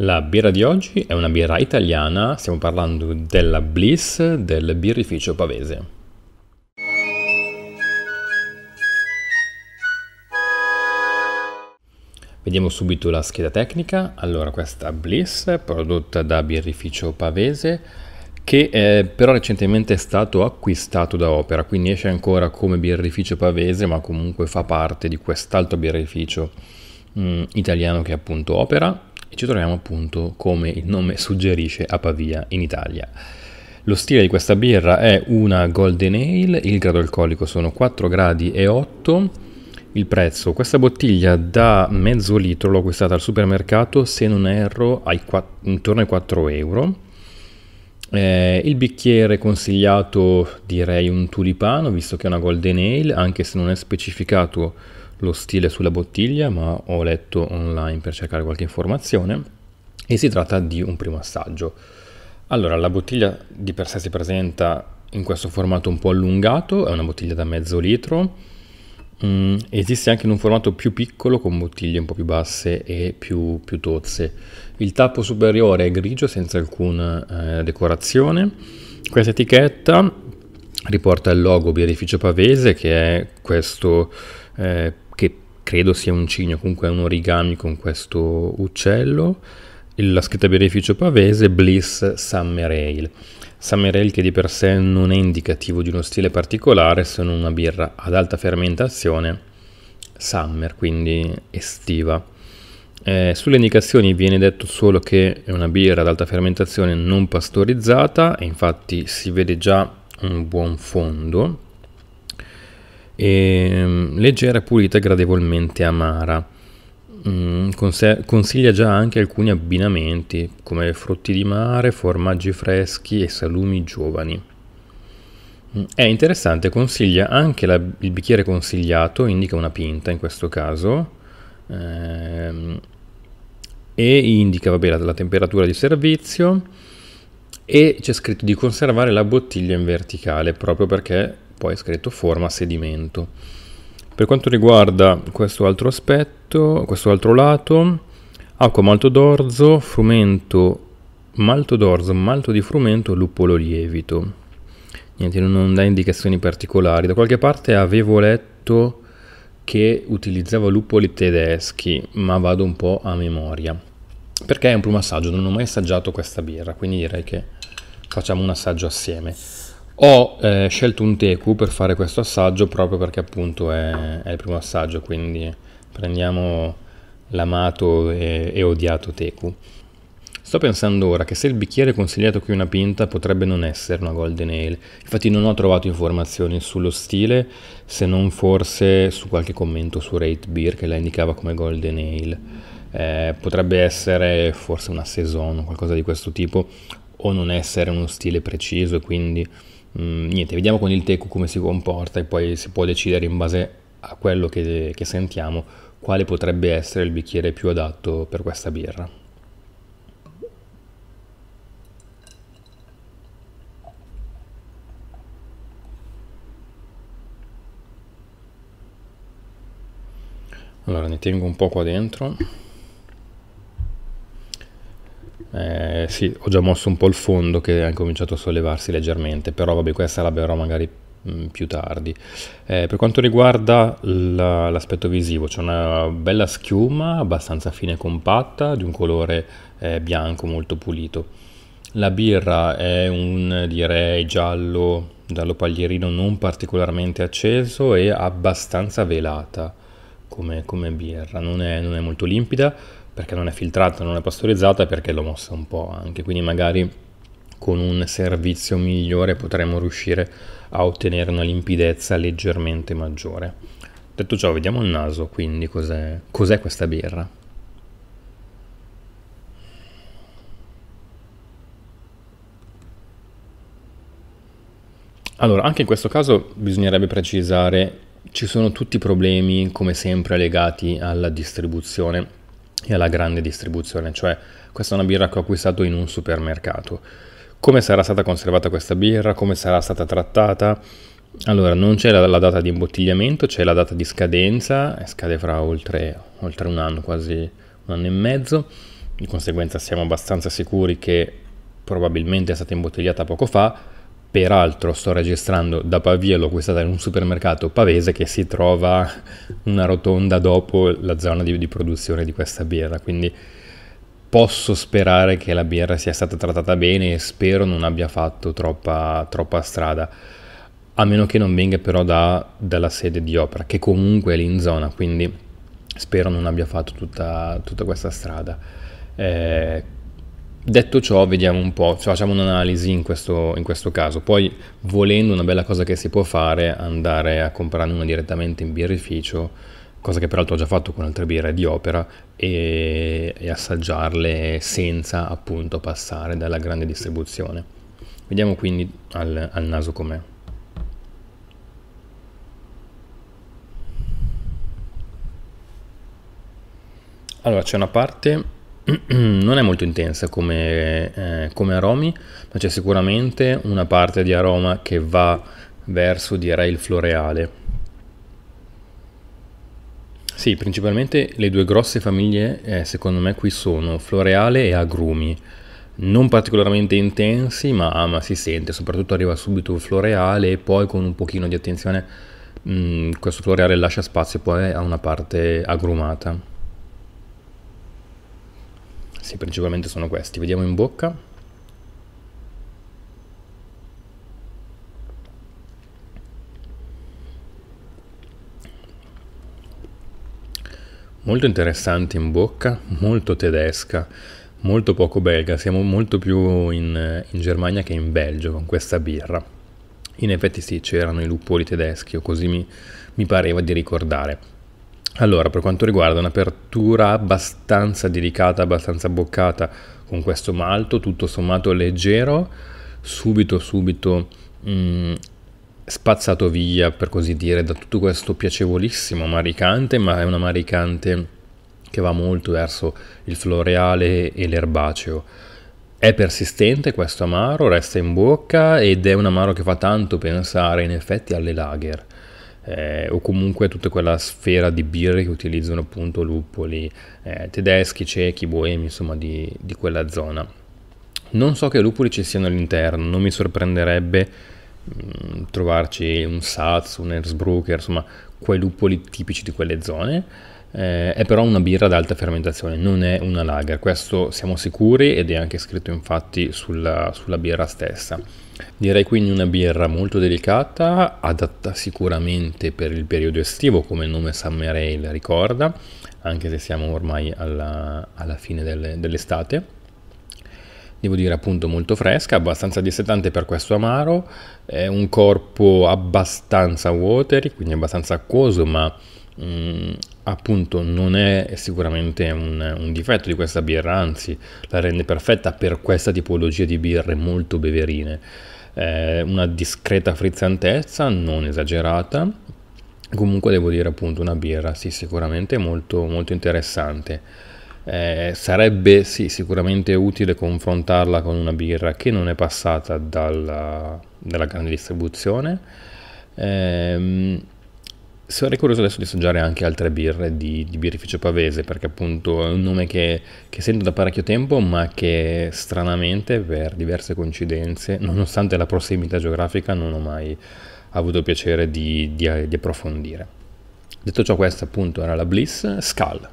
La birra di oggi è una birra italiana, stiamo parlando della Bliss del birrificio pavese. Vediamo subito la scheda tecnica. Allora, questa Bliss, prodotta da birrificio pavese, che è, eh, però recentemente è stato acquistato da Opera, quindi esce ancora come birrificio pavese, ma comunque fa parte di quest'altro birrificio mh, mm, italiano che è appunto Opera e ci troviamo appunto, come il nome suggerisce, a Pavia, in Italia. Lo stile di questa birra è una Golden Ale, il grado alcolico sono 4 gradi e 8. Il prezzo, questa bottiglia da mezzo litro l'ho acquistata al supermercato, se non erro, ai 4, intorno ai 4 euro. Eh, il bicchiere consigliato direi un tulipano, visto che è una Golden Ale, anche se non è specificato lo stile sulla bottiglia, ma ho letto online per cercare qualche informazione e si tratta di un primo assaggio. Allora, la bottiglia di per sé si presenta in questo formato un po' allungato, è una bottiglia da mezzo litro. Mm, esiste anche in un formato più piccolo con bottiglie un po' più basse e più, più tozze. Il tappo superiore è grigio senza alcuna eh, decorazione. Questa etichetta riporta il logo birrificio pavese che è questo eh, credo sia un cigno, comunque è un origami con questo uccello, la scritta beneficio pavese Bliss Summer Ale. Summer Ale che di per sé non è indicativo di uno stile particolare, se non una birra ad alta fermentazione, summer, quindi estiva. Eh, sulle indicazioni viene detto solo che è una birra ad alta fermentazione non pastorizzata e infatti si vede già un buon fondo Ehm, e, leggera, pulita e gradevolmente amara. Mm, consiglia già anche alcuni abbinamenti come frutti di mare, formaggi freschi e salumi giovani. Mm, è interessante, consiglia anche la, il bicchiere consigliato, indica una pinta in questo caso, ehm, e indica vabbè, la, la temperatura di servizio e c'è scritto di conservare la bottiglia in verticale proprio perché poi è scritto forma sedimento. Per quanto riguarda questo altro aspetto, questo altro lato, acqua malto d'orzo, frumento malto d'orzo, malto di frumento, lupolo lievito. Niente, non dà indicazioni particolari. Da qualche parte avevo letto che utilizzava lupoli tedeschi, ma vado un po' a memoria. Perché è un primo assaggio, non ho mai assaggiato questa birra, quindi direi che facciamo un assaggio assieme. Ho eh, scelto un teku per fare questo assaggio proprio perché appunto è, è il primo assaggio, quindi prendiamo l'amato e, e, odiato teku. Sto pensando ora che se il bicchiere consigliato qui una pinta potrebbe non essere una golden ale, infatti non ho trovato informazioni sullo stile se non forse su qualche commento su Rate Beer che la indicava come golden ale. Eh, potrebbe essere forse una saison o qualcosa di questo tipo o non essere uno stile preciso e quindi Mm, niente, vediamo con il teco come si comporta e poi si può decidere in base a quello che, che sentiamo quale potrebbe essere il bicchiere più adatto per questa birra. Allora ne tengo un po' qua dentro. Eh, sì, ho già mosso un po' il fondo che ha incominciato a sollevarsi leggermente, però vabbè, questa la berrò magari mh, mm, più tardi. Eh, per quanto riguarda l'aspetto visivo, c'è una bella schiuma abbastanza fine e compatta, di un colore eh, bianco molto pulito. La birra è un direi giallo, giallo paglierino non particolarmente acceso e abbastanza velata come, come birra, non è, non è molto limpida perché non è filtrata, non è pastorizzata e perché l'ho mossa un po' anche, quindi magari con un servizio migliore potremmo riuscire a ottenere una limpidezza leggermente maggiore. Detto ciò, vediamo il naso, quindi cos'è, cos'è questa birra? Allora, anche in questo caso bisognerebbe precisare, ci sono tutti problemi come sempre legati alla distribuzione e alla grande distribuzione, cioè questa è una birra che ho acquistato in un supermercato. Come sarà stata conservata questa birra? Come sarà stata trattata? Allora, non c'è la, la data di imbottigliamento, c'è la data di scadenza, scade fra oltre, oltre un anno, quasi un anno e mezzo, di conseguenza siamo abbastanza sicuri che probabilmente è stata imbottigliata poco fa, Peraltro sto registrando da Pavia, l'ho acquistata in un supermercato pavese che si trova una rotonda dopo la zona di, di produzione di questa birra, quindi posso sperare che la birra sia stata trattata bene e spero non abbia fatto troppa, troppa strada a meno che non venga però da, dalla sede di opera, che comunque è lì in zona, quindi spero non abbia fatto tutta, tutta questa strada. Eh, Detto ciò, vediamo un po', cioè, facciamo un'analisi in questo, in questo, caso. Poi, volendo, una bella cosa che si può fare è andare a comprare una direttamente in birrificio, cosa che peraltro ho già fatto con altre birre di opera, e, e assaggiarle senza appunto passare dalla grande distribuzione. Vediamo quindi al, al naso com'è. Allora, c'è una parte non è molto intensa come, eh, come aromi, ma c'è sicuramente una parte di aroma che va verso direi il floreale. Sì, principalmente le due grosse famiglie eh, secondo me qui sono floreale e agrumi, non particolarmente intensi ma, ma, si sente, soprattutto arriva subito il floreale e poi con un pochino di attenzione mh, mm, questo floreale lascia spazio poi a una parte agrumata. Sì, principalmente sono questi. Vediamo in bocca. Molto interessante in bocca, molto tedesca, molto poco belga. Siamo molto più in, in Germania che in Belgio con questa birra. In effetti sì, c'erano i luppoli tedeschi, o così mi, mi pareva di ricordare. Allora, per quanto riguarda un'apertura abbastanza delicata, abbastanza boccata con questo malto, tutto sommato leggero, subito subito mh, mm, spazzato via, per così dire, da tutto questo piacevolissimo maricante, ma è un maricante che va molto verso il floreale e l'erbaceo. È persistente questo amaro, resta in bocca ed è un amaro che fa tanto pensare in effetti alle lager eh, o comunque tutta quella sfera di birre che utilizzano appunto luppoli eh, tedeschi, cechi, boemi, insomma di, di, quella zona. Non so che luppoli ci siano all'interno, non mi sorprenderebbe mh, mm, trovarci un Saz, un Erzbrucker, insomma quei luppoli tipici di quelle zone eh, è però una birra ad alta fermentazione, non è una lager, questo siamo sicuri ed è anche scritto infatti sulla, sulla birra stessa. Direi quindi una birra molto delicata, adatta sicuramente per il periodo estivo, come il nome Summer Ale ricorda, anche se siamo ormai alla, alla fine delle, dell'estate devo dire appunto molto fresca, abbastanza dissetante per questo amaro, è un corpo abbastanza watery, quindi abbastanza acquoso ma mh, mm, appunto non è sicuramente un, un, difetto di questa birra, anzi la rende perfetta per questa tipologia di birre molto beverine. Eh, una discreta frizzantezza, non esagerata, comunque devo dire appunto una birra sì sicuramente molto, molto interessante. Eh, sarebbe sì, sicuramente utile confrontarla con una birra che non è passata dalla, dalla grande distribuzione. Eh, sarei curioso adesso di assaggiare anche altre birre di, di birrificio pavese perché appunto è un nome che, che, sento da parecchio tempo ma che stranamente per diverse coincidenze nonostante la prossimità geografica non ho mai avuto il piacere di, di, di approfondire detto ciò questa appunto era la Bliss Skull